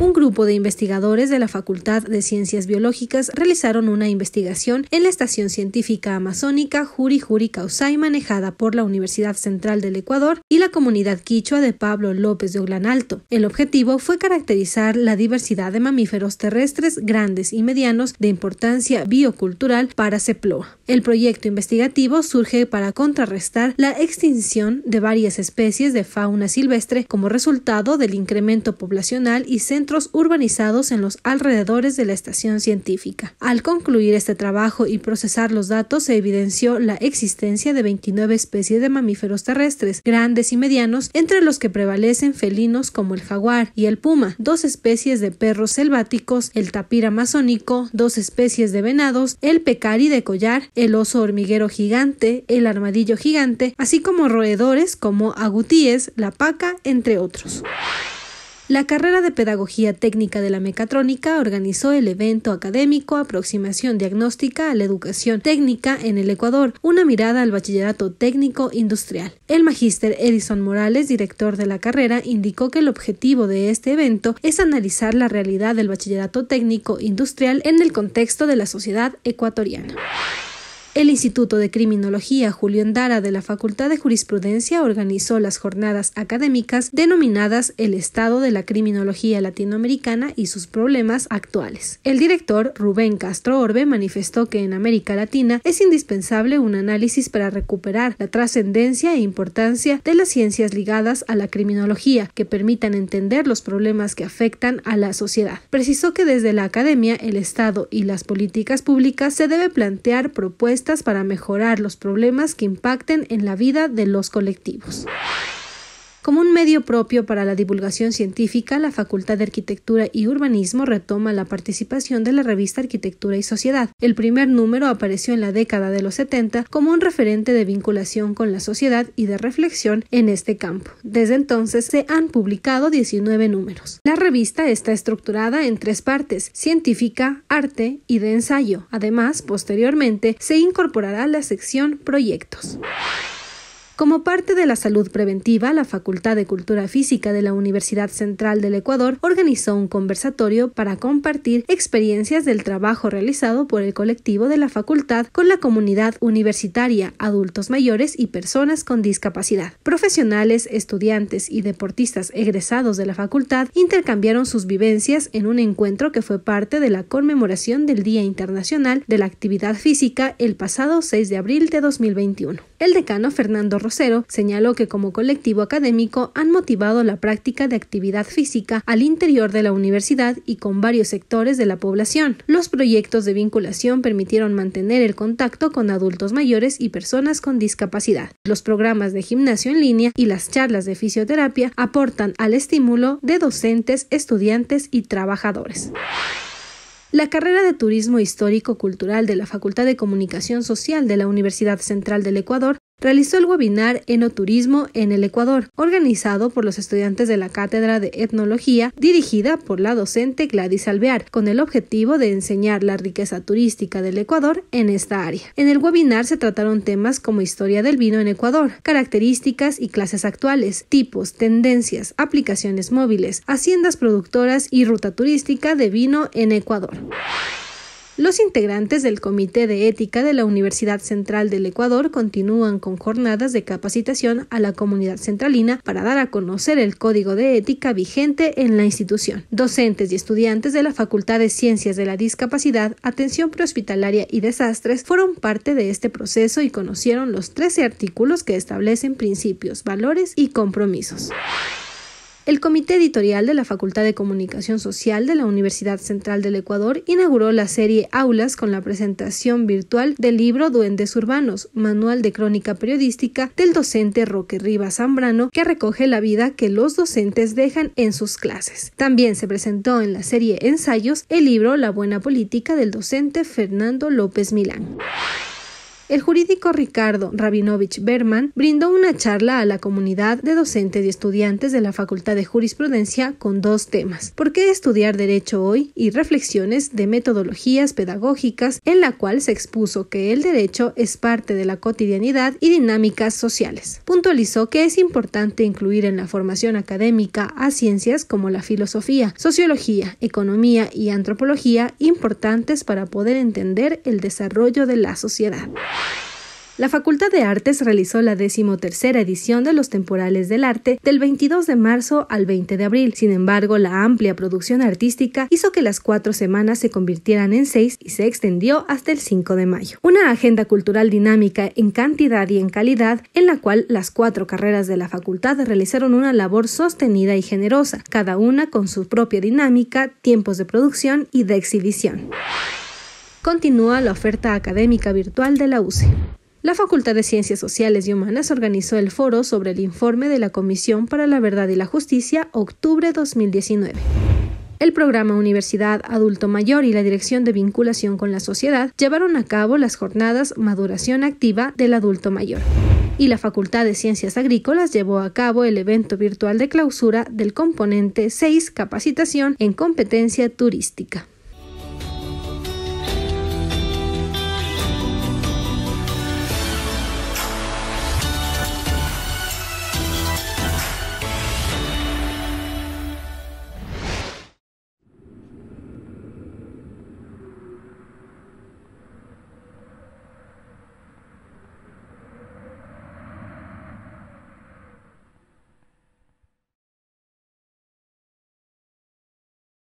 Un grupo de investigadores de la Facultad de Ciencias Biológicas realizaron una investigación en la estación científica amazónica Juri Juri Causay manejada por la Universidad Central del Ecuador y la comunidad quichua de Pablo López de Alto. El objetivo fue caracterizar la diversidad de mamíferos terrestres grandes y medianos de importancia biocultural para Ceploa. El proyecto investigativo surge para contrarrestar la extinción de varias especies de fauna silvestre como resultado del incremento poblacional y centro urbanizados en los alrededores de la estación científica. Al concluir este trabajo y procesar los datos se evidenció la existencia de 29 especies de mamíferos terrestres, grandes y medianos, entre los que prevalecen felinos como el jaguar y el puma, dos especies de perros selváticos, el tapir amazónico, dos especies de venados, el pecari de collar, el oso hormiguero gigante, el armadillo gigante, así como roedores como agutíes, la paca, entre otros. La carrera de Pedagogía Técnica de la Mecatrónica organizó el evento académico Aproximación Diagnóstica a la Educación Técnica en el Ecuador, una mirada al bachillerato técnico industrial. El magíster Edison Morales, director de la carrera, indicó que el objetivo de este evento es analizar la realidad del bachillerato técnico industrial en el contexto de la sociedad ecuatoriana. El Instituto de Criminología Julio Endara de la Facultad de Jurisprudencia organizó las jornadas académicas denominadas El Estado de la Criminología Latinoamericana y sus problemas actuales. El director Rubén Castro Orbe manifestó que en América Latina es indispensable un análisis para recuperar la trascendencia e importancia de las ciencias ligadas a la criminología que permitan entender los problemas que afectan a la sociedad. Precisó que desde la academia, el Estado y las políticas públicas se debe plantear propuestas para mejorar los problemas que impacten en la vida de los colectivos. Como un medio propio para la divulgación científica, la Facultad de Arquitectura y Urbanismo retoma la participación de la revista Arquitectura y Sociedad. El primer número apareció en la década de los 70 como un referente de vinculación con la sociedad y de reflexión en este campo. Desde entonces se han publicado 19 números. La revista está estructurada en tres partes, científica, arte y de ensayo. Además, posteriormente se incorporará la sección proyectos. Como parte de la salud preventiva, la Facultad de Cultura Física de la Universidad Central del Ecuador organizó un conversatorio para compartir experiencias del trabajo realizado por el colectivo de la facultad con la comunidad universitaria, adultos mayores y personas con discapacidad. Profesionales, estudiantes y deportistas egresados de la facultad intercambiaron sus vivencias en un encuentro que fue parte de la conmemoración del Día Internacional de la Actividad Física el pasado 6 de abril de 2021. El decano Fernando Rosero señaló que como colectivo académico han motivado la práctica de actividad física al interior de la universidad y con varios sectores de la población. Los proyectos de vinculación permitieron mantener el contacto con adultos mayores y personas con discapacidad. Los programas de gimnasio en línea y las charlas de fisioterapia aportan al estímulo de docentes, estudiantes y trabajadores. La carrera de Turismo Histórico-Cultural de la Facultad de Comunicación Social de la Universidad Central del Ecuador realizó el webinar Enoturismo en el Ecuador, organizado por los estudiantes de la Cátedra de Etnología, dirigida por la docente Gladys Alvear, con el objetivo de enseñar la riqueza turística del Ecuador en esta área. En el webinar se trataron temas como historia del vino en Ecuador, características y clases actuales, tipos, tendencias, aplicaciones móviles, haciendas productoras y ruta turística de vino en Ecuador. Los integrantes del Comité de Ética de la Universidad Central del Ecuador continúan con jornadas de capacitación a la comunidad centralina para dar a conocer el código de ética vigente en la institución. Docentes y estudiantes de la Facultad de Ciencias de la Discapacidad, Atención Prehospitalaria y Desastres fueron parte de este proceso y conocieron los 13 artículos que establecen principios, valores y compromisos. El Comité Editorial de la Facultad de Comunicación Social de la Universidad Central del Ecuador inauguró la serie Aulas con la presentación virtual del libro Duendes Urbanos, manual de crónica periodística del docente Roque Rivas Zambrano, que recoge la vida que los docentes dejan en sus clases. También se presentó en la serie Ensayos el libro La buena política del docente Fernando López Milán. El jurídico Ricardo Rabinovich Berman brindó una charla a la comunidad de docentes y estudiantes de la Facultad de Jurisprudencia con dos temas, ¿por qué estudiar derecho hoy? y reflexiones de metodologías pedagógicas, en la cual se expuso que el derecho es parte de la cotidianidad y dinámicas sociales. Puntualizó que es importante incluir en la formación académica a ciencias como la filosofía, sociología, economía y antropología importantes para poder entender el desarrollo de la sociedad. La Facultad de Artes realizó la decimotercera edición de los Temporales del Arte del 22 de marzo al 20 de abril. Sin embargo, la amplia producción artística hizo que las cuatro semanas se convirtieran en seis y se extendió hasta el 5 de mayo. Una agenda cultural dinámica en cantidad y en calidad, en la cual las cuatro carreras de la facultad realizaron una labor sostenida y generosa, cada una con su propia dinámica, tiempos de producción y de exhibición. Continúa la oferta académica virtual de la UCE. La Facultad de Ciencias Sociales y Humanas organizó el foro sobre el informe de la Comisión para la Verdad y la Justicia, octubre 2019. El programa Universidad Adulto Mayor y la Dirección de Vinculación con la Sociedad llevaron a cabo las jornadas Maduración Activa del Adulto Mayor. Y la Facultad de Ciencias Agrícolas llevó a cabo el evento virtual de clausura del componente 6 Capacitación en Competencia Turística.